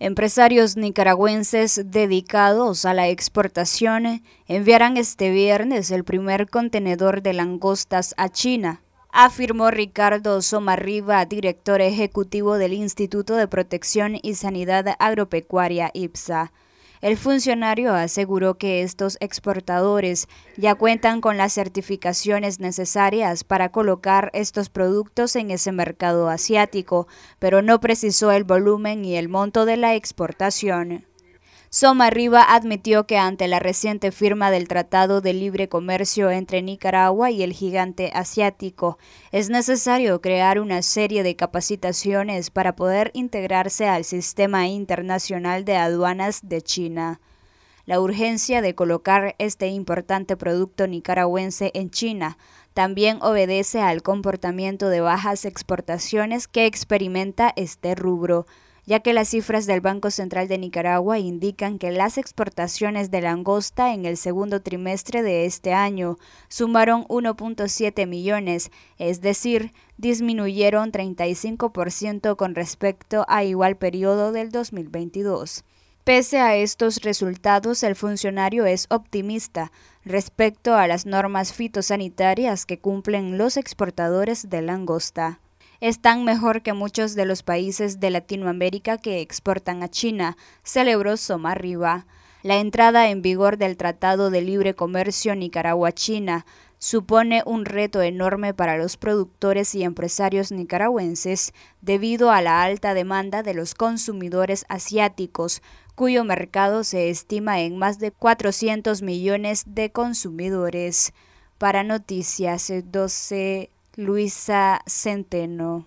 Empresarios nicaragüenses dedicados a la exportación enviarán este viernes el primer contenedor de langostas a China, afirmó Ricardo Somarriba, director ejecutivo del Instituto de Protección y Sanidad Agropecuaria IPSA. El funcionario aseguró que estos exportadores ya cuentan con las certificaciones necesarias para colocar estos productos en ese mercado asiático, pero no precisó el volumen y el monto de la exportación. Soma Riva admitió que ante la reciente firma del Tratado de Libre Comercio entre Nicaragua y el gigante asiático, es necesario crear una serie de capacitaciones para poder integrarse al sistema internacional de aduanas de China. La urgencia de colocar este importante producto nicaragüense en China también obedece al comportamiento de bajas exportaciones que experimenta este rubro ya que las cifras del Banco Central de Nicaragua indican que las exportaciones de langosta en el segundo trimestre de este año sumaron 1.7 millones, es decir, disminuyeron 35% con respecto a igual periodo del 2022. Pese a estos resultados, el funcionario es optimista respecto a las normas fitosanitarias que cumplen los exportadores de langosta están mejor que muchos de los países de Latinoamérica que exportan a China, celebró Soma Riva. La entrada en vigor del Tratado de Libre Comercio Nicaragua-China supone un reto enorme para los productores y empresarios nicaragüenses debido a la alta demanda de los consumidores asiáticos, cuyo mercado se estima en más de 400 millones de consumidores. Para Noticias 12 Luisa Centeno.